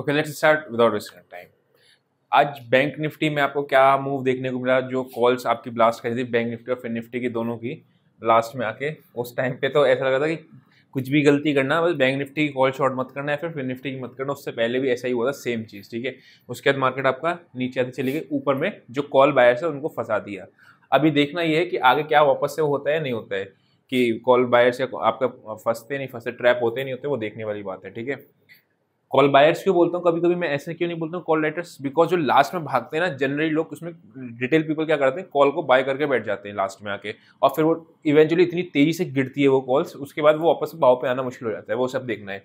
okay let's start without wasting time आज bank Nifty में आपको क्या मूव देखने को मिला जो कॉल्स आपकी ब्लास्ट करी थी बैंक निफ्टी और फिर निफ्टी की दोनों की लास्ट में आके उस टाइम पे तो ऐसा लगा था कि कुछ भी गलती करना बस बैंक निफ्टी की कॉल शॉर्ट मत करना है फिर फिर निफ्टी की मत करना उससे पहले भी ऐसा ही हुआ था सेम चीज़ ठीक है उसके बाद मार्केट आपका नीचे आते चली गई ऊपर में जो कॉल बायर्स है उनको फंसा दिया अभी देखना ये है कि आगे क्या वापस से होता है नहीं होता है कि कॉल बायर्स या आपका फंसते नहीं फंसते ट्रैप होते नहीं होते वो देखने वाली बात है ठीक है कॉल बायर्स क्यों बोलता हूँ कभी कभी मैं ऐसे क्यों नहीं बोलता हूँ कॉल लेटर्स बिकॉज जो लास्ट में भागते हैं ना जनरली लोग उसमें डिटेल पीपल क्या करते हैं कॉल को बाय करके बैठ जाते हैं लास्ट में आके और फिर वो इवेंचुअली इतनी तेजी से गिरती है वो कॉल्स उसके बाद वो वापस भाव पे आना मुश्किल हो जाता है वो सब देखना है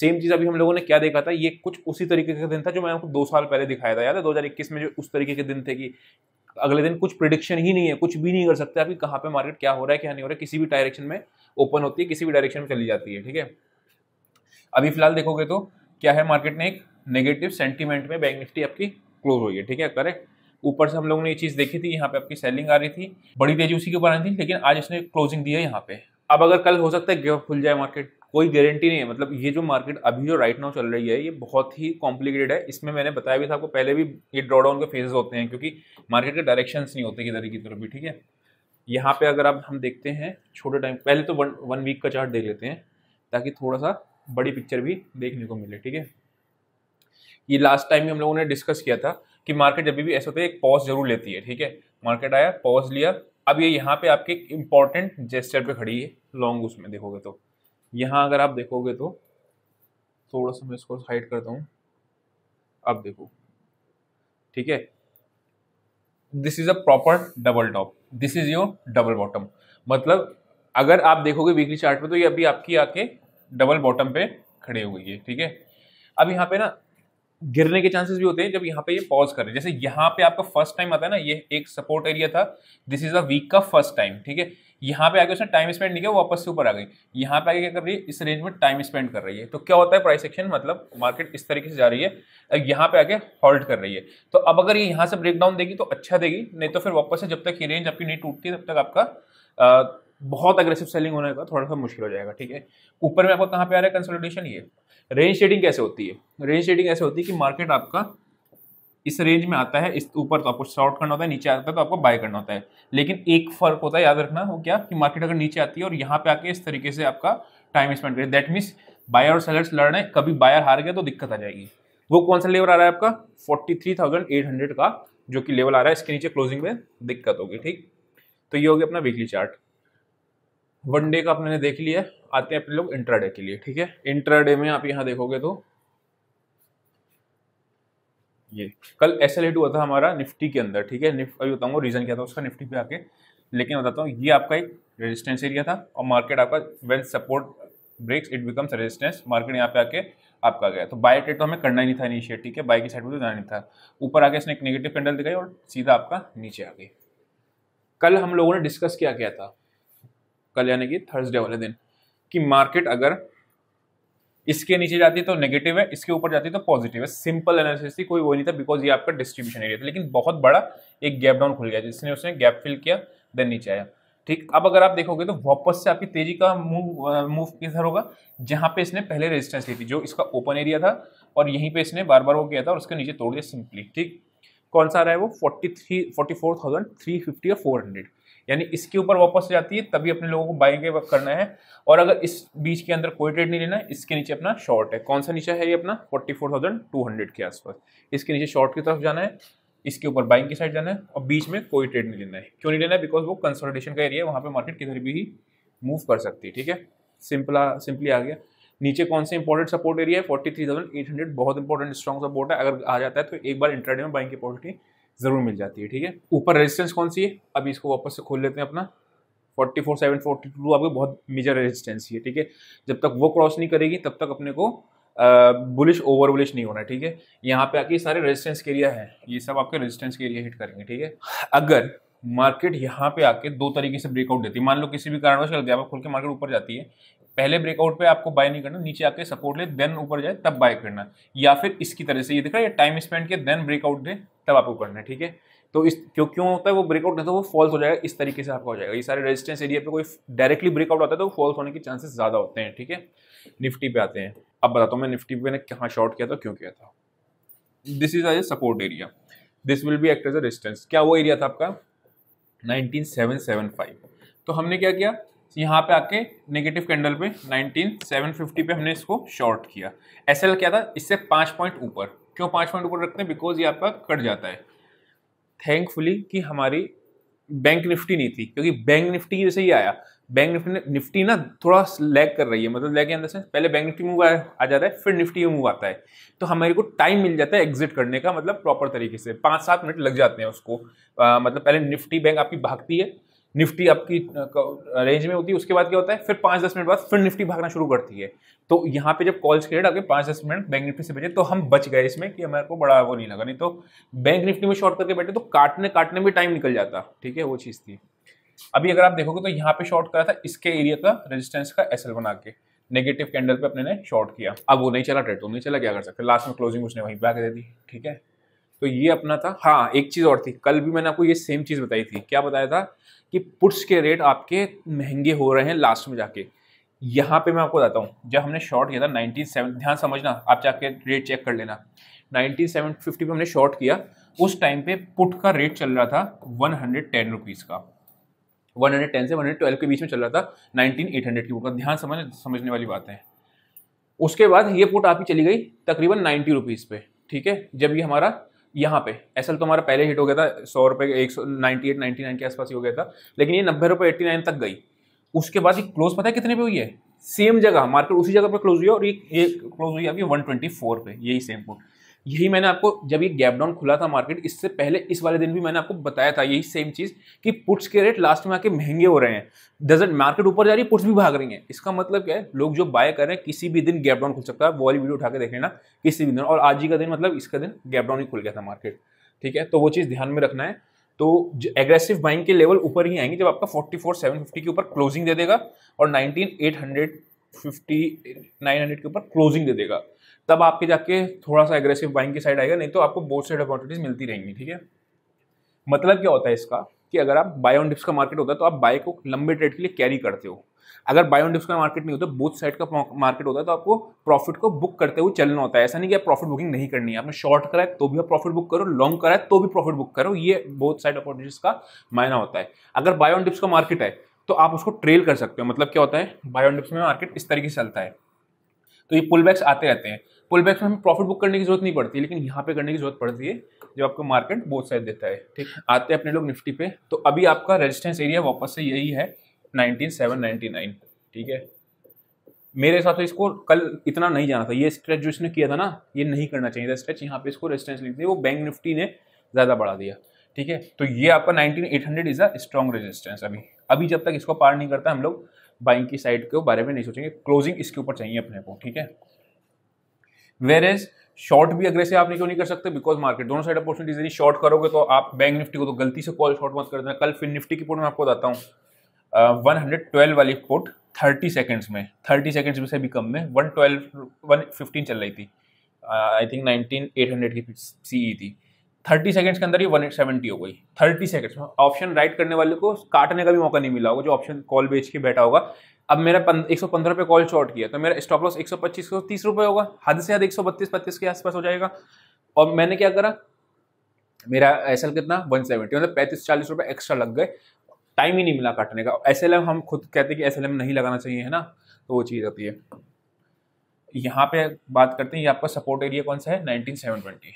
सेम चीज़ अभी हम लोगों ने क्या देखा था ये कुछ उसी तरीके का दिन था जो मैंने आपको दो साल पहले दिखाया था याद है दो में जो उस तरीके के दिन थे कि अगले दिन कुछ प्रिडिक्शन ही नहीं है कुछ भी नहीं कर सकते अभी कहाँ पे मार्केट क्या हो रहा है क्या नहीं हो रहा है किसी भी डायरेक्शन में ओपन होती है किसी भी डायरेक्शन में चली जाती है ठीक है अभी फिलहाल देखोगे तो क्या है मार्केट ने एक नेगेटिव सेंटीमेंट में बैंक निफ्टी आपकी क्लोज हुई है ठीक है करेक्ट ऊपर से हम लोगों ने ये चीज़ देखी थी यहाँ पे आपकी सेलिंग आ रही थी बड़ी तेजी उसी के ऊपर आई थी लेकिन आज इसने क्लोजिंग दी है यहाँ पे अब अगर कल हो सकता है गेप खुल जाए मार्केट कोई गारंटी नहीं है मतलब ये जो मार्केट अभी जो राइट नाउ चल रही है ये बहुत ही कॉम्प्लिकेटेड है इसमें मैंने बताया भी था आपको पहले भी ये ड्रॉडाउन के फेजेस होते हैं क्योंकि मार्केट के डायरेक्शन नहीं होते किधर की तरफ भी ठीक है यहाँ पे अगर आप हम देखते हैं छोटे टाइम पहले तो वन वन वीक का चार्ट देख लेते हैं ताकि थोड़ा सा बड़ी पिक्चर भी देखने को मिले ठीक है ये लास्ट टाइम भी हम लोगों ने डिस्कस किया था कि मार्केट जब भी ऐसा होता है एक पॉज जरूर लेती है ठीक है मार्केट आया पॉज लिया अब ये यहाँ पे आपके इंपॉर्टेंट जेस्टर पे खड़ी है लॉन्ग उसमें देखोगे तो यहाँ अगर आप देखोगे तो थोड़ा सा मैं इसको हाइड करता हूँ अब देखो ठीक है this is a proper double top this is your double bottom मतलब अगर आप देखोगे वीकली चार्ट पे तो ये अभी आपकी आके डबल बॉटम पे खड़े हो गई है ठीक है अब यहाँ पे ना गिरने के चांसेस भी होते हैं जब यहाँ पे ये पॉज कर रहे हैं जैसे यहाँ पे आपका फर्स्ट टाइम आता है ना ये एक सपोर्ट एरिया था दिस इज अ वीक का फर्स्ट टाइम ठीक है यहाँ पे आगे उसने टाइम स्पेंड नहीं किया वापस से ऊपर आ गई यहाँ पे आगे क्या कर रही है इस रेंज में टाइम स्पेंड कर रही है तो क्या होता है प्राइस एक्शन मतलब मार्केट इस तरीके से जा रही है यहाँ पे आगे हॉल्ट कर रही है तो अब अगर ये यहाँ से ब्रेकडाउन देगी तो अच्छा देगी नहीं तो फिर वापस से जब तक ये रेंज आपकी नहीं टूटती तब तक आपका बहुत अग्रेसिव सेलिंग होने का थोड़ा सा मुश्किल हो जाएगा ठीक है ऊपर में आपका कहाँ पे आ रहा है कंसोलिडेशन ये रेंज शेडिंग कैसे होती है रेंज शेडिंग ऐसे होती है कि मार्केट आपका इस रेंज में आता है इस ऊपर तो आपको शॉर्ट करना होता है नीचे आता है तो आपको बाय करना होता है लेकिन एक फर्क होता है याद रखना वो क्या कि मार्केट अगर नीचे आती है और यहाँ पे आके इस तरीके से आपका टाइम स्पेंड करे दैट मीन्स बायर और सेलर्स लड़ रहे हैं कभी बायर हार गया तो दिक्कत आ जाएगी वो कौन सा लेवल आ रहा है आपका forty three thousand eight hundred का जो कि लेवल आ रहा है इसके नीचे क्लोजिंग में दिक्कत होगी ठीक तो ये हो गया अपना वीकली चार्ट वनडे का अपने देख लिया आते हैं अपने लोग इंट्राडे के लिए ठीक है इंट्राडे में आप यहाँ देखोगे तो ये कल एस एल हुआ था हमारा निफ्टी के अंदर ठीक है निफ्ट अभी बताऊंगा रीजन क्या था उसका निफ्टी पे आके लेकिन बताता हूँ ये आपका एक रेजिस्टेंस एरिया था और मार्केट आपका well support breaks it becomes resistance market यहाँ पे आके आपका गया तो बाय ट्रेड तो हमें करना ही नहीं था इनिशिएट ठीक है बाई की साइड में तो जाना नहीं था ऊपर आके इसने एक नेगेटिव कैंडल दिखाई और सीधा आपका नीचे आ गई कल हम लोगों ने डिस्कस किया गया था कल यानी कि थर्सडे वाले दिन कि मार्केट अगर इसके नीचे जाती है तो नेगेटिव है इसके ऊपर जाती तो है तो पॉजिटिव है सिंपल एनालिसिस थी कोई वो नहीं था बिकॉज ये आपका डिस्ट्रीब्यूशन एरिया था लेकिन बहुत बड़ा एक गैप डाउन खुल गया जिसने उसने गैप फिल किया देन नीचे आया ठीक अब अगर आप देखोगे तो वापस से आपकी तेजी का मूव मूव किधर होगा जहाँ पे इसने पहले रेजिस्टेंस ली थी जो इसका ओपन एरिया था और यहीं पे इसने बार बार वो किया था और उसके नीचे तोड़ दिया सिंपली ठीक कौन सा आ रहा है वो forty three forty four thousand three fifty या फोर हंड्रेड यानी इसके ऊपर वापस जाती है तभी अपने लोगों को बाइंग करना है और अगर इस बीच के अंदर कोई ट्रेड नहीं लेना है इसके नीचे अपना शॉर्ट है कौन सा नीचे है ये अपना forty four thousand two hundred के आसपास इसके नीचे शॉर्ट की तरफ जाना है इसके ऊपर बाइंग की साइड जाना है और बीच में कोई ट्रेड नहीं लेना है क्यों नहीं लेना है बिकॉज वो कंसोलिडेशन का एरिया है वहाँ पर मार्केट किधर भी मूव कर सकती है ठीक है सिंपला सिंपली आ गया नीचे कौन से इंपॉर्टेंट सपोर्ट एरिया है forty three thousand eight hundred बहुत इंपॉर्टेंट स्ट्रॉन्ग सपोर्ट है अगर आ जाता है तो एक बार इंटरडे में बाइंग की पॉलिटी ज़रूर मिल जाती है ठीक है ऊपर रेजिस्टेंस कौन सी है अब इसको वापस से खोल लेते हैं अपना forty four seven forty two आपको बहुत मेजर रेजिस्टेंस ही है ठीक है जब तक वो क्रॉस नहीं करेगी तब तक अपने को बुलिश ओवर बुलिश नहीं होना ठीक है यहाँ पे आके सारे रेजिस्टेंस के एरिया है ये सब आपके रेजिस्टेंस के एरिया हिट करेंगे ठीक है अगर मार्केट यहाँ पे आके दो तरीके से ब्रेकआउट देती है मान लो किसी भी कारणवश गलती आप खोल के मार्केट ऊपर जाती है पहले ब्रेकआउट पे आपको बाय नहीं करना नीचे आके सपोर्ट ले देन ऊपर जाए तब बाय करना या फिर इसकी तरह से ये देखा रहा टाइम स्पेंड के देन ब्रेकआउट दे तब आपको करना है ठीक है तो इस क्यों क्यों होता है वो ब्रेकआउट नहीं तो वो फॉल्स हो जाएगा इस तरीके से आपका हो जाएगा ये सारे रेजिस्टेंस एरिया पे कोई डायरेक्टली ब्रेकआउट आता है तो फॉल्स होने के चांसेस ज़्यादा होते हैं ठीक है निफ्टी पे आते हैं अब बताता हूँ मैं निफ्टी पे मैंने कहाँ शॉर्ट किया था क्यों किया था दिस इज आज support area this will be act as a resistance क्या वो एरिया था आपका 19775 तो हमने क्या किया यहाँ पे आके नेगेटिव कैंडल पे 19750 पे हमने इसको शॉर्ट किया एस क्या था इससे पाँच पॉइंट ऊपर क्यों पाँच पॉइंट ऊपर रखते हैं बिकॉज ये आपका कट जाता है थैंकफुली कि हमारी बैंक निफ्टी नहीं थी क्योंकि बैंक निफ्टी की जैसे ही आया बैंक निफ्टी निफ्टी ना थोड़ा लैग कर रही है मतलब लैग अंदर से पहले बैंक निफ्टी मूव आ जाता है फिर निफ्टी मूव आता है तो हमारे को टाइम मिल जाता है एग्जिट करने का मतलब प्रॉपर तरीके से पाँच सात मिनट लग जाते हैं उसको आ, मतलब पहले निफ्टी बैंक आपकी भागती है निफ्टी आपकी रेंज में होती है उसके बाद क्या होता है फिर पाँच दस मिनट बाद फिर निफ्टी भागना शुरू करती है तो यहाँ पे जब कॉल्स क्रिएट आगे पांच दस मिनट बैंक निफ्टी से बचे तो हम बच गए इसमें कि हमारे को बड़ा वो नहीं लगा नहीं तो बैंक निफ्टी में शॉर्ट करके बैठे तो काटने काटने में टाइम निकल जाता ठीक है वो चीज़ थी अभी अगर आप देखोगे तो यहाँ पे शॉर्ट करा था इसके एरिया का रेजिस्टेंस का एसएल बना के नेगेटिव कैंडल पे अपने ने शॉर्ट किया अब वो नहीं चला ट्रेड तो नहीं चला क्या कर सकते लास्ट में क्लोजिंग उसने वहीं पर आके दे दी ठीक है तो ये अपना था हाँ एक चीज़ और थी कल भी मैंने आपको ये सेम चीज़ बताई थी क्या बताया था कि पुट्स के रेट आपके महंगे हो रहे हैं लास्ट में जाके यहाँ पे मैं आपको बताता हूँ जब हमने शॉर्ट किया था नाइनटीन सेवन ध्यान समझना आप जाके रेट चेक कर लेना नाइनटीन सेवन फिफ्टी पर हमने शॉर्ट किया उस टाइम पे पुट का रेट चल रहा था वन हंड्रेड टेन रुपीज़ का वन हंड्रेड टेन से वन हंड्रेड ट्वेल्व के बीच में चल रहा था नाइनटीन एट हंड्रेड की पुट का ध्यान समझ समझने वाली बात है उसके बाद ये पुट आपकी चली गई तकरीबन नाइन्टी रुपीज़ पे ठीक है जब ये हमारा यहाँ पे एस तो हमारा पहले हिट हो गया था सौ रुपये एक सौ नाइन्टी एट नाइन्टी नाइन के आसपास ही हो गया था लेकिन ये नब्बे रुपये एट्टी नाइन तक गई उसके बाद ये क्लोज पता है कितने पे हुई है सेम जगह मार्केट उसी जगह पे क्लोज हुई है और ये ये क्लोज हुई है अभी वन ट्वेंटी फोर पे यही सेम पॉइंट यही मैंने आपको जब ये गैप डाउन खुला था मार्केट इससे पहले इस वाले दिन भी मैंने आपको बताया था यही सेम चीज़ कि पुट्स के रेट लास्ट में आके महंगे हो रहे हैं डजेंट मार्केट ऊपर जा रही है पुट्स भी भाग रही हैं इसका मतलब क्या है लोग जो बाय कर रहे हैं किसी भी दिन गैप डाउन खुल सकता है वो वाली वीडियो उठा के देख लेना किसी भी दिन और आज ही का दिन मतलब इसका दिन गैप डाउन ही खुल गया था मार्केट ठीक है तो वो चीज़ ध्यान में रखना है तो एग्रेसिव बाइंग के लेवल ऊपर ही आएंगे जब आपका फोर्टी फोर सेवन फिफ्टी के ऊपर क्लोजिंग दे देगा और nineteen eight hundred fifty nine hundred के ऊपर क्लोजिंग दे देगा तब आपके जाके थोड़ा सा एग्रेसिव बाइंग की साइड आएगा नहीं तो आपको बहुत सारी अपॉर्चुनिटीज मिलती रहेंगी ठीक है मतलब क्या होता है इसका कि अगर आप बाय ऑन डिप्स का मार्केट होता है तो आप बाय को लंबे ट्रेड के लिए कैरी करते हो अगर बाय ऑन डिप्स का मार्केट नहीं होता बोथ साइड का मार्केट होता है तो आपको प्रॉफिट को बुक करते हुए चलना होता है ऐसा नहीं कि आप प्रॉफिट बुकिंग नहीं करनी है आपने शॉर्ट करा है तो भी आप प्रॉफिट बुक करो लॉन्ग करा है तो भी प्रॉफिट बुक करो ये बोथ साइड अपॉर्चुनिटीज का मायना होता है अगर बाय ऑन डिप्स का मार्केट है तो आप उसको ट्रेल कर सकते हो मतलब क्या होता है बाय ऑन डिप्स में मार्केट इस तरीके से चलता है तो ये पुल बैक्स आते रहते हैं पुल बैक्स में हमें प्रॉफिट बुक करने की जरूरत नहीं पड़ती लेकिन यहाँ पे करने की जरूरत पड़ती है जब आपको मार्केट बोथ साइड देता है ठीक आते हैं अपने लोग निफ्टी पे तो अभी आपका रेजिस्टेंस एरिया वापस से यही है नाइनटीन सेवन नाइनटी नाइन ठीक है मेरे हिसाब से इसको कल इतना नहीं जाना था ये स्ट्रेच जो इसने किया था ना ये नहीं करना चाहिए था स्ट्रेच यहाँ पे इसको रेजिस्टेंस दिया वो बैंक निफ्टी ने ज़्यादा बढ़ा दिया ठीक है तो ये आपका 19800 इज अ स्ट्रॉन्ग रेजिस्टेंस अभी अभी जब तक इसको पार नहीं करता हम लोग बाइंग की साइड के बारे में नहीं सोचेंगे क्लोजिंग इसके ऊपर चाहिए अपने को ठीक है वेर एज शॉर्ट भी अग्रेसिव आपने क्यों नहीं कर सकते बिकॉज मार्केट दोनों साइड अपॉर्चुनिटीज यदि शॉर्ट करोगे तो आप बैंक निफ्टी को तो गलती से कॉल शॉर्ट मत कर देना कल फिर निफ्टी की पोर्ट मैं आपको बताता हूँ वन हंड्रेड ट्वेल्व वाली पोर्ट थर्टी सेकेंड्स में थर्टी सेकेंड्स में से भी कम में वन ट्वेल्व वन फिफ्टीन चल रही थी I think nineteen eight hundred की सी e थी थर्टी सेकेंड्स के अंदर ही वन सेवेंटी हो गई थर्टी सेकेंड्स में ऑप्शन राइट करने वाले को काटने का भी मौका नहीं मिला होगा जो ऑप्शन कॉल बेच के बैठा होगा अब मेरा एक सौ पंद्रह रुपये कॉल शॉर्ट किया तो मेरा स्टॉप लॉस एक सौ पच्चीस सौ तीस रुपये होगा हद से हद एक सौ बत्तीस पत्तीस के आसपास हो जाएगा और मैंने क्या करा मेरा एस कितना वन सेवेंटी मतलब पैंतीस चालीस रुपये एक्स्ट्रा लग गए टाइम ही नहीं मिला काटने का एस हम खुद कहते हैं कि एस नहीं लगाना चाहिए है ना तो वो चीज़ होती है यहाँ पे बात करते हैं ये आपका सपोर्ट एरिया कौन सा है nineteen seven twenty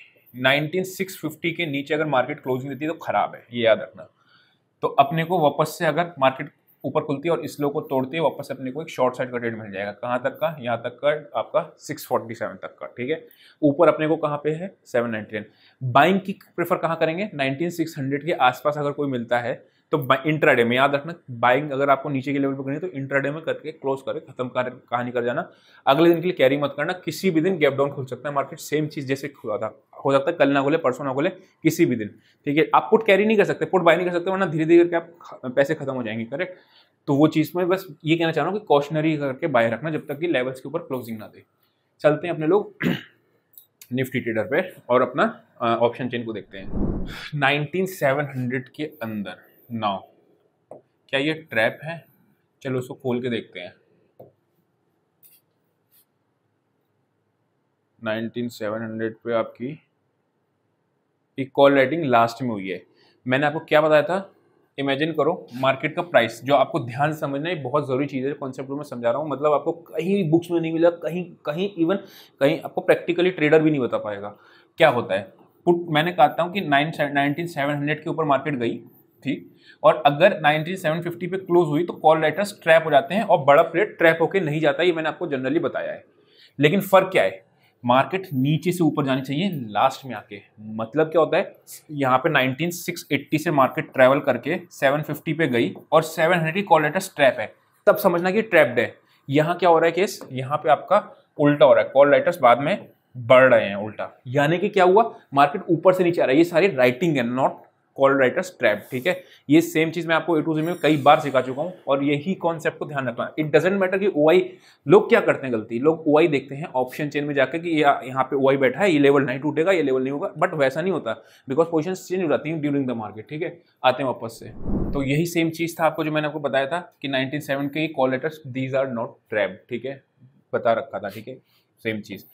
nineteen six fifty के नीचे अगर मार्केट क्लोजिंग देती है तो ख़राब है ये याद रखना तो अपने को वापस से अगर मार्केट ऊपर खुलती है और इस लो को तोड़ते है वापस अपने को एक शॉर्ट साइड का ट्रेड मिल जाएगा कहाँ तक का यहाँ तक का आपका 647 तक का ठीक है ऊपर अपने को कहाँ पे है 799 बाइंग की प्रेफर कहाँ करेंगे 19600 के आसपास अगर कोई मिलता है तो इंट्राडे में याद रखना बाइंग अगर आपको नीचे के लेवल पर करनी है तो इंट्राडे में करके क्लोज करके खत्म कर कहानी कर जाना अगले दिन के लिए कैरी मत करना किसी भी दिन गैप डाउन खुल सकता है मार्केट सेम चीज जैसे खुला था हो सकता है कल ना खोले परसों ना खोले किसी भी दिन ठीक है आप पुट कैरी नहीं कर सकते पुट बाय नहीं कर सकते वरना धीरे धीरे करके आप पैसे खत्म हो जाएंगे करेक्ट तो वो चीज़ में बस ये कहना चाह रहा हूँ कि कॉशनरी करके बाय रखना जब तक कि लेवल्स के ऊपर क्लोजिंग ना दे चलते हैं अपने लोग निफ्टी ट्रेडर पे और अपना ऑप्शन चेन को देखते हैं नाइनटीन सेवन हंड्रेड के अंदर नाउ क्या ये ट्रैप है चलो उसको खोल के देखते हैं 19700 पे आपकी एक कॉल राइटिंग लास्ट में हुई है मैंने आपको क्या बताया था इमेजिन करो मार्केट का प्राइस जो आपको ध्यान समझना है बहुत ज़रूरी चीज़ है कॉन्सेप्ट में समझा रहा हूँ मतलब आपको कहीं बुक्स में नहीं मिला कहीं कहीं इवन कहीं आपको प्रैक्टिकली ट्रेडर भी नहीं बता पाएगा क्या होता है पुट मैंने कहता हूँ कि नाइन नाइनटीन सेवन हंड्रेड के ऊपर मार्केट गई थी और अगर 19750 पे क्लोज हुई तो कॉल राइटर्स ट्रैप हो जाते हैं और बड़ा प्लेट ट्रैप होकर नहीं जाता ये मैंने आपको जनरली बताया है लेकिन फ़र्क क्या है मार्केट नीचे से ऊपर जानी चाहिए लास्ट में आके मतलब क्या होता है यहाँ पे 19680 से मार्केट ट्रैवल करके 750 पे गई और 700 की कॉल लेटर्स ट्रैप है तब समझना कि ट्रैप्ड है यहाँ क्या हो रहा है केस यहाँ पे आपका उल्टा हो रहा है कॉल लेटर्स बाद में बढ़ रहे हैं उल्टा यानी कि क्या हुआ मार्केट ऊपर से नीचे आ रहा है ये सारी राइटिंग है नॉट कॉल्ड राइटर्स ट्रैप ठीक है ये सेम चीज़ मैं आपको ए टू जी में कई बार सिखा चुका हूँ और यही कॉन्सेप्ट को ध्यान रखना इट डजेंट मैटर कि ओ लोग क्या करते हैं गलती लोग ओ देखते हैं ऑप्शन चेन में जाकर कि यहाँ पे ओ बैठा है ये लेवल नहीं टूटेगा ये लेवल नहीं होगा बट वैसा नहीं होता बिकॉज पोजिशन चेंज हो जाती है ड्यूरिंग द मार्केट ठीक है आते हैं वापस से तो यही सेम चीज़ था आपको जो मैंने आपको बताया था कि नाइनटीन सेवन के call writers these are not trap ठीक है बता रखा था ठीक है सेम चीज़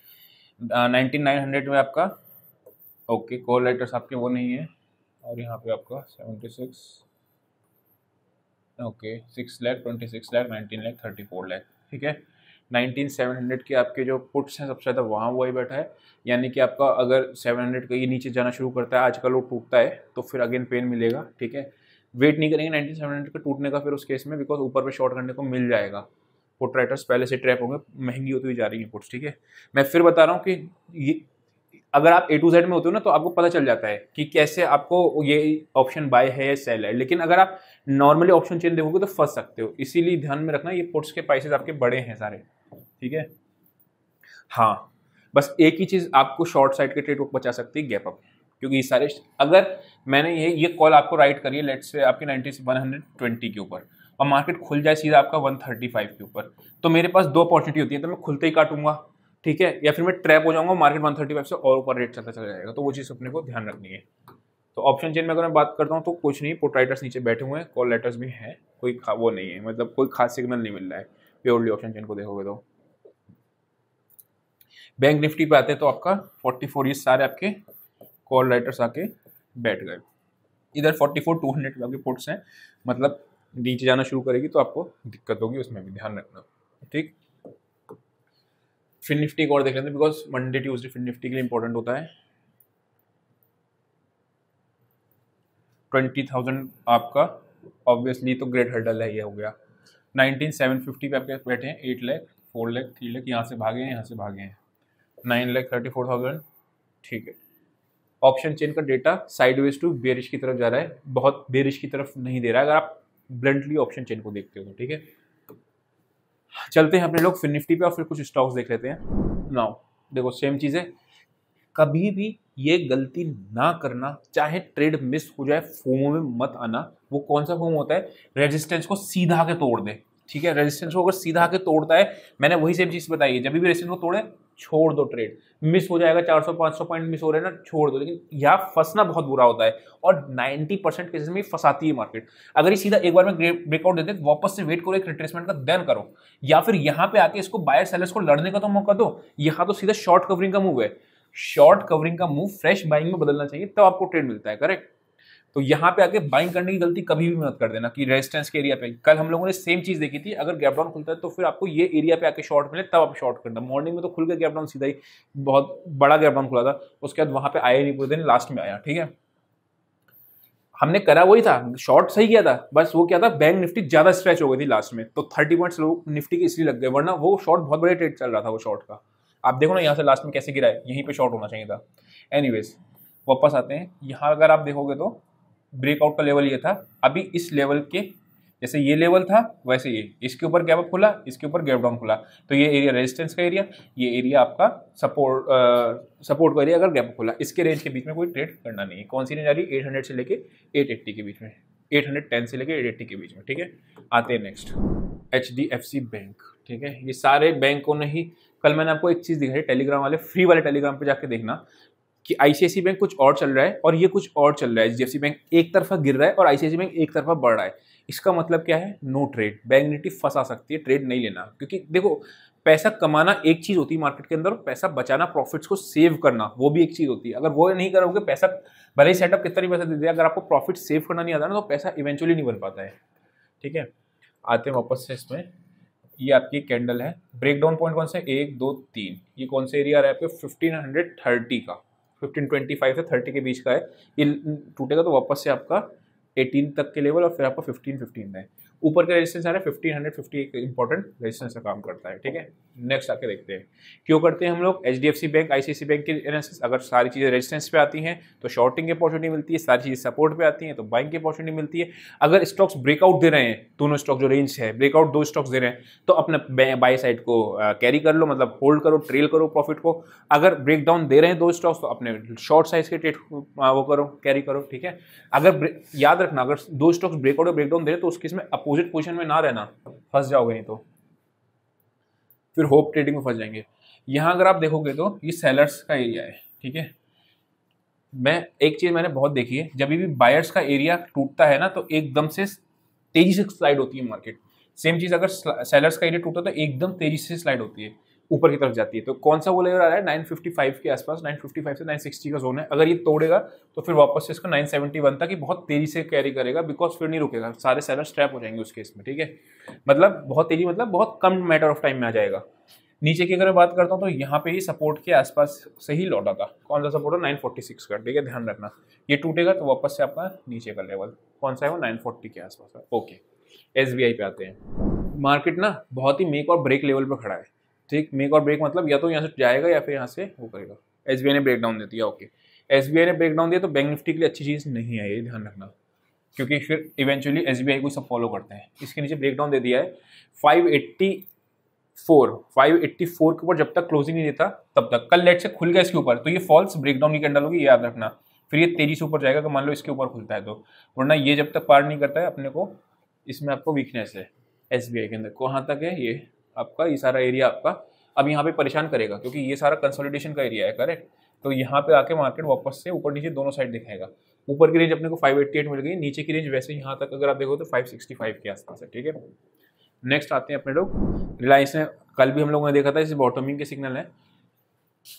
नाइनटीन नाइन हंड्रेड में आपका ओके कॉल राइटर्स आपके वो नहीं है और यहाँ पे आपका seventy six okay six lakh twenty six lakh nineteen lakh thirty four lakh ठीक है नाइनटीन सेवन हंड्रेड के आपके जो पुट्स हैं सबसे ज़्यादा वहाँ वही बैठा है यानी कि आपका अगर सेवन हंड्रेड का ये नीचे जाना शुरू करता है आजकल वो टूटता है तो फिर अगेन पेन मिलेगा ठीक है वेट नहीं करेंगे नाइनटीन सेवन हंड्रेड का टूटने का फिर उस केस में बिकॉज ऊपर पे शॉर्ट करने को मिल जाएगा पुट राइटर्स पहले से ट्रैप होंगे महंगी होती हुई जा रही है पुट्स ठीक है मैं फिर बता रहा हूँ कि ये अगर आप ए टू जेड में होते हो ना तो आपको पता चल जाता है कि कैसे आपको ये ऑप्शन बाय है या सेल है लेकिन अगर आप नॉर्मली ऑप्शन चेंज देखोगे तो फंस सकते हो इसीलिए ध्यान में रखना ये पुट्स के प्राइसेस आपके बड़े हैं सारे ठीक है हाँ बस एक ही चीज़ आपको शॉर्ट साइड के ट्रेड को बचा सकती है गैप अप क्योंकि ये सारे अगर मैंने ये ये कॉल आपको राइट करी है लेट से आपके नाइनटी से वन हंड्रेड ट्वेंटी के ऊपर और मार्केट खुल जाए सीधा आपका वन थर्टी फाइव के ऊपर तो मेरे पास दो अपॉर्चुनिटी होती है तो मैं खुलते ही काटूंगा ठीक है या फिर मैं ट्रैप हो जाऊंगा मार्केट वन थर्टी फाइव से और ऊपर रेट चलता चला जाएगा तो वो चीज़ अपने को ध्यान रखनी है तो ऑप्शन चेन में अगर मैं बात करता हूँ तो कुछ नहीं पोर्ट राइटर्स नीचे बैठे हुए हैं कॉल लेटर्स भी हैं कोई वो नहीं है मतलब कोई खास सिग्नल नहीं मिल रहा है प्योरली ऑप्शन चेन को देखोगे तो बैंक निफ्टी पे आते हैं तो आपका फोर्टी फोर ये सारे आपके कॉल राइटर्स आके बैठ गए इधर फोर्टी टू हंड्रेड के आपके हैं मतलब नीचे जाना शुरू करेगी तो आपको दिक्कत होगी उसमें भी ध्यान रखना ठीक फिन निफ्टी को और देख लेते हैं बिकॉज मंडे ट्यूजडे फिन निफ्टी के लिए इंपॉर्टेंट होता है ट्वेंटी थाउजेंड आपका ऑब्वियसली तो ग्रेट हर्डल है ये हो गया नाइनटीन सेवन फिफ्टी पे आपके बैठे हैं eight lakh four lakh three lakh यहाँ से भागे हैं यहाँ से भागे हैं nine lakh thirty four thousand ठीक है ऑप्शन चेन का डेटा साइडवेज टू बेरिश की तरफ जा रहा है बहुत बेरिश की तरफ नहीं दे रहा है अगर आप ब्लंटली ऑप्शन चेन को देखते हो तो ठीक है चलते हैं अपने लोग फिर निफ्टी पे और फिर कुछ स्टॉक्स देख लेते हैं नाउ देखो सेम चीज़ है कभी भी ये गलती ना करना चाहे ट्रेड मिस हो जाए फोमो में मत आना वो कौन सा फोमो होता है रेजिस्टेंस को सीधा के तोड़ दे ठीक है रेजिस्टेंस को अगर सीधा के तोड़ता है मैंने वही सेम चीज बताई है जब भी रेजिस्टेंस को तोड़े छोड़ दो ट्रेड मिस हो जाएगा 400 500 पॉइंट मिस हो रहे हैं ना छोड़ दो लेकिन यहाँ फंसना बहुत बुरा होता है और 90 परसेंट केसेस में फंसाती है मार्केट अगर ये सीधा एक बार में ब्रेकआउट देते हैं वापस से वेट करो एक रिट्रेसमेंट का देन करो या फिर यहाँ पे आके इसको बायर सेलर्स को लड़ने का तो मौका दो यहाँ तो सीधा शॉर्ट कवरिंग का मूव है शॉर्ट कवरिंग का मूव फ्रेश बाइंग में बदलना चाहिए तब तो आपको ट्रेड मिलता है करेक्ट तो यहाँ पे आके बाइंग करने की गलती कभी भी मत कर देना कि रेजिस्टेंस के एरिया पे कल हम लोगों ने सेम चीज देखी थी अगर गैप डाउन खुलता है तो फिर आपको ये एरिया पे आके शॉर्ट मिले तब आप शॉर्ट करना मॉर्निंग में तो खुल गया गैप डाउन सीधा ही बहुत बड़ा गैप डाउन खुला था उसके बाद वहां पे आया नहीं पूरे दिन लास्ट में आया ठीक है हमने करा वही था शॉर्ट सही किया था बस वो क्या था बैंक निफ्टी ज्यादा स्ट्रेच हो गई थी लास्ट में तो थर्टी पॉइंट्स लोग निफ्टी के इसलिए लग गए वरना वो शॉर्ट बहुत बड़े ट्रेड चल रहा था वो शॉर्ट का आप देखो ना यहाँ से लास्ट में कैसे गिरा है यहीं पे शॉर्ट होना चाहिए था एनीवेज वापस आते हैं यहाँ अगर आप देखोगे तो ब्रेकआउट का लेवल ये था अभी इस लेवल के जैसे ये लेवल था वैसे ये इसके ऊपर गैप अप खुला इसके ऊपर गैप डाउन खुला तो ये एरिया रेजिस्टेंस का एरिया ये एरिया आपका सपोर्ट सपोर्ट का एरिया अगर गैप अप खुला इसके रेंज के बीच में कोई ट्रेड करना नहीं है कौन सी रेंज आ रही है एट से लेके एट के बीच में एट से लेके एट के बीच में ठीक है आते हैं नेक्स्ट एच बैंक ठीक है ये सारे बैंकों ने ही कल मैंने आपको एक चीज़ दिखाई टेलीग्राम वाले फ्री वाले टेलीग्राम पर जाके देखना कि आईसीआईसी बैंक कुछ और चल रहा है और ये कुछ और चल रहा है एच बैंक एक तरफा गिर रहा है और आईसीआईसी बैंक एक तरफा बढ़ रहा है इसका मतलब क्या है नो ट्रेड बैंक निफ्टी फंसा सकती है ट्रेड नहीं लेना क्योंकि देखो पैसा कमाना एक चीज़ होती है मार्केट के अंदर पैसा बचाना प्रॉफिट्स को सेव करना वो भी एक चीज़ होती है अगर वो नहीं करोगे पैसा भले ही सेटअप कितना भी पैसा दे दिया अगर आपको प्रॉफिट सेव करना नहीं आता ना तो पैसा इवेंचुअली नहीं बन पाता है ठीक है आते हैं वापस से इसमें ये आपकी कैंडल है ब्रेकडाउन पॉइंट कौन सा है एक दो तीन ये कौन सा एरिया रहा है आपके फिफ्टीन हंड्रेड थर्टी का फिफ्टीन ट्वेंटी फाइव से थर्टी के बीच का है ये टूटेगा तो वापस से आपका एटीन तक के लेवल और फिर आपका फिफ्टीन फिफ्टीन है ऊपर का रेजिस्टेंस आ रहा है फिफ्टीन हंड्रेड फिफ्टी एक इंपॉर्टेंट रेजिस्टेंस का काम करता है ठीक है नेक्स्ट आके देखते हैं क्यों करते हैं हम लोग H D F C bank I C C bank की एनालिसिस अगर सारी चीज़ें रेजिस्टेंस पे आती हैं तो शॉर्टिंग की अपॉर्चुनिटी मिलती है सारी चीज़ें सपोर्ट पे आती हैं तो बाइंग की अपॉर्चुनिटी मिलती है अगर स्टॉक्स ब्रेकआउट दे रहे हैं दोनों स्टॉक जो रेंज है ब्रेकआउट दो स्टॉक्स दे रहे हैं तो अपने बाई साइड को कैरी कर लो मतलब होल्ड करो ट्रेल करो प्रॉफिट को अगर ब्रेकडाउन दे रहे हैं दो स्टॉक्स तो अपने शॉर्ट साइज के ट्रेड वो करो कैरी करो ठीक है अगर याद रखना अगर दो स्टॉक्स ब्रेकआउट और ब्रेकडाउन दे रहे तो उसके इसमें अपो अपोजिट पोजिशन में ना रहना फंस जाओगे नहीं तो फिर होप ट्रेडिंग में फंस जाएंगे यहाँ अगर आप देखोगे तो ये सेलर्स का एरिया है ठीक है मैं एक चीज़ मैंने बहुत देखी है जब भी बायर्स का एरिया टूटता है ना तो एकदम से तेज़ी से स्लाइड होती है मार्केट सेम चीज़ अगर सेलर्स का एरिया टूटता है तो एकदम तेज़ी से स्लाइड होती है ऊपर की तरफ जाती है तो कौन सा वो लेवल आ रहा है 955 के आसपास 955 से 960 का जोन है अगर ये तोड़ेगा तो फिर वापस से इसको 971 तक ही बहुत तेजी से कैरी करेगा बिकॉज फिर नहीं रुकेगा सारे सेलर स्ट्रैप हो जाएंगे उस केस में ठीक है मतलब बहुत तेजी मतलब बहुत कम मैटर ऑफ टाइम में आ जाएगा नीचे की अगर मैं बात करता हूँ तो यहाँ पे ही सपोर्ट के आसपास से ही लौटा था कौन सा सपोर्ट है नाइन फोर्टी सिक्स का ठीक है ध्यान रखना ये टूटेगा तो वापस से आपका नीचे का लेवल कौन सा है वो नाइन फोर्टी के आसपास है ओके एस पे आते हैं मार्केट ना बहुत ही मेक और ब्रेक लेवल पर खड़ा है ठीक मेक और ब्रेक मतलब या तो यहाँ से जाएगा या फिर यहाँ से वो करेगा एस ने ब्रेक डाउन दे दिया ओके एस ने ब्रेक डाउन दिया तो बैंक निफ्टी के लिए अच्छी चीज़ नहीं है ये ध्यान रखना क्योंकि फिर इवेंचुअली एस को सब फॉलो करते हैं इसके नीचे ब्रेक डाउन दे दिया है five eighty four five eighty four के ऊपर जब तक क्लोजिंग नहीं देता तब तक कल लेट से खुल गया इसके ऊपर तो ये फॉल्स ब्रेकडाउन की कैंडल होगी याद रखना फिर ये तेजी से ऊपर जाएगा कि मान लो इसके ऊपर खुलता है तो वरना ये जब तक पार नहीं करता है अपने को इसमें आपको वीकनेस है एस के अंदर कहाँ तक है ये आपका ये सारा एरिया आपका अब यहाँ पे परेशान करेगा क्योंकि ये सारा कंसोलिडेशन का एरिया है करेक्ट तो यहाँ पे आके मार्केट वापस से ऊपर नीचे दोनों साइड दिखाएगा ऊपर की रेंज अपने को 588 मिल गई नीचे की रेंज वैसे यहाँ तक अगर आप देखो तो 565 के आसपास है ठीक है नेक्स्ट आते हैं अपने लोग रिलायंस ने कल भी हम लोगों ने देखा था इस बॉटमिंग के सिग्नल है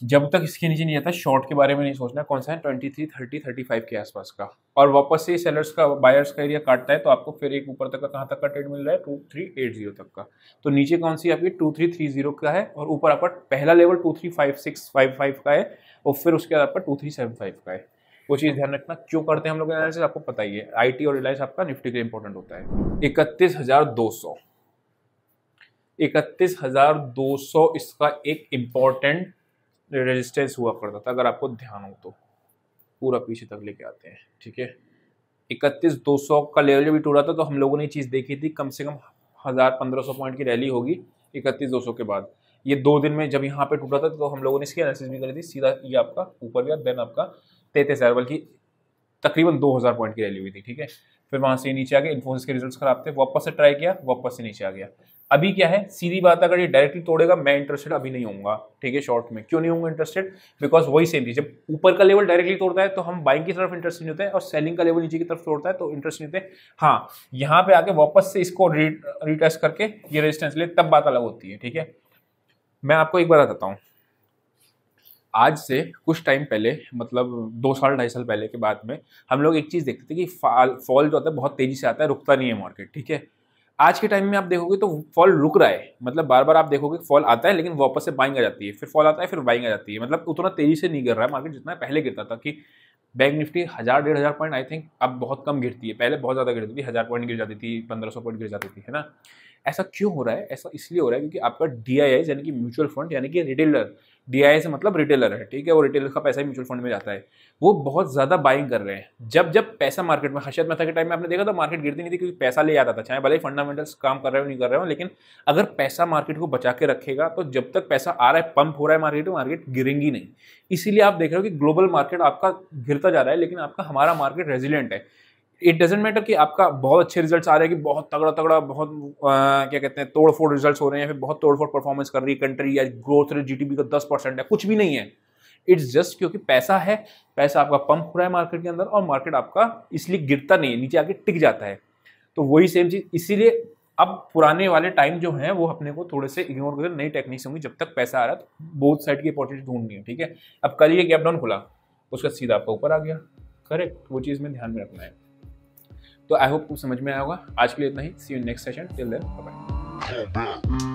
जब तक इसके नीचे नहीं आता शॉर्ट के बारे में नहीं सोचना कौन सा है twenty three thirty thirty five के आसपास का और वापस से सेलर्स का बायर्स का एरिया काटता है तो आपको फिर एक ऊपर तक का कहाँ तक का ट्रेड मिल रहा है टू थ्री एट जीरो तक का तो नीचे कौन सी आपकी टू थ्री थ्री जीरो का है और ऊपर आपका पहला level two three five six five five का है और फिर उसके बाद आपका टू थ्री सेवन फाइव का है वो चीज़ ध्यान रखना क्यों करते हैं हम लोग एनालिसिस आपको पता ही है आईटी और रिलायंस आपका निफ्टी के लिए इंपॉर्टेंट होता है इकतीस हज़ार दो सौ इकतीस हज़ार दो सौ इसका एक इम्पॉर्टेंट रेजिस्टेंस हुआ करता था अगर आपको ध्यान हो तो पूरा पीछे तक लेके आते हैं ठीक है इकतीस दो सौ का लेवल जब टूटा था तो हम लोगों ने चीज़ देखी थी कम से कम हज़ार पंद्रह सौ पॉइंट की रैली होगी इकतीस दो सौ के बाद ये दो दिन में जब यहाँ पे टूटा था तो हम लोगों ने इसकी एनालिसिस भी करी थी सीधा ये आपका ऊपर गया देन आपका तैतीस हज़ार बल्कि तकरीबन दो हज़ार पॉइंट की रैली हुई थी ठीक है फिर वहाँ से नीचे आ गया इन्फोसिस के रिजल्ट खराब थे वापस से ट्राई किया वापस से नीचे आ गया अभी क्या है सीधी बात अगर ये डायरेक्टली तोड़ेगा मैं इंटरेस्टेड अभी नहीं होऊंगा ठीक है शॉर्ट में क्यों नहीं होऊंगा इंटरेस्टेड बिकॉज वही सेम चीज जब ऊपर का लेवल डायरेक्टली तोड़ता है तो हम बाइंग की तरफ इंटरेस्ट नहीं होते हैं और सेलिंग का लेवल नीचे की तरफ तोड़ता है तो इंटरेस्ट नहीं होते हाँ यहाँ पे आके वापस से इसको रिटेस्ट करके ये रेजिस्टेंस ले तब बात अलग होती है ठीक है मैं आपको एक बार बताता हूँ आज से कुछ टाइम पहले मतलब दो साल ढाई साल पहले के बाद में हम लोग एक चीज़ देखते थे कि फॉल फॉल जो आता है बहुत तेज़ी से आता है रुकता नहीं है मार्केट ठीक है आज के टाइम में आप देखोगे तो फॉल रुक रहा है मतलब बार बार आप देखोगे फॉल आता है लेकिन वापस से बाइंग आ जाती है फिर फॉल आता है फिर बाइंग आ जाती है मतलब उतना तेज़ी से नहीं गिर रहा है मार्केट जितना पहले गिरता था कि बैंक निफ्टी हज़ार डेढ़ हज़ार पॉइंट आई थिंक अब बहुत कम गिरती है पहले बहुत ज़्यादा गिरती थी हज़ार पॉइंट गिर जाती थी पंद्रह सौ पॉइंट गिर जाती थी है ना ऐसा क्यों हो रहा है ऐसा इसलिए हो रहा है क्योंकि आपका डी यानी कि म्यूचुअल फंड यानी कि रिटेलर डी से मतलब रिटेलर है ठीक है वो रिटेलर का पैसा ही म्यूचुअल फंड में जाता है वो बहुत ज़्यादा बाइंग कर रहे हैं जब जब पैसा मार्केट में हर्षद मेहता के टाइम में आपने देखा तो मार्केट गिरती नहीं थी क्योंकि पैसा ले आता था चाहे भले ही फंडामेंटल्स काम कर रहे हो नहीं कर रहे हो लेकिन अगर पैसा मार्केट को बचा के रखेगा तो जब तक पैसा आ रहा है पंप हो रहा है मार्केट में मार्केट गिरेंगी नहीं इसीलिए आप देख रहे हो कि ग्लोबल मार्केट आपका गिरता जा रहा है लेकिन आपका हमारा मार्केट रेजिलेंट है इट डजेंट मैटर कि आपका बहुत अच्छे रिजल्ट्स आ रहे हैं कि बहुत तगड़ा तगड़ा बहुत आ, क्या कहते हैं तोड़ फोड़ रिजल्ट हो रहे हैं या फिर बहुत तोड़ फोड़ परफॉर्मेंस कर रही है कंट्री या ग्रोथ रेट जी का दस परसेंट है कुछ भी नहीं है इट्स जस्ट क्योंकि पैसा है पैसा आपका पंप हो रहा है मार्केट के अंदर और मार्केट आपका इसलिए गिरता नहीं है नीचे आके टिक जाता है तो वही सेम चीज़ इसीलिए अब पुराने वाले टाइम जो हैं वो अपने को थोड़े से इग्नोर करके नई टेक्निक्स होंगी जब तक पैसा आ रहा है तो बोथ साइड की अपॉर्चुनिटी ढूंढनी है ठीक है अब कल ये गैप डाउन खुला उसका सीधा आपका ऊपर आ गया करेक्ट वो चीज़ में ध्यान में रखना है तो आई होप समझ में आया होगा आज के लिए इतना ही see you next session till then bye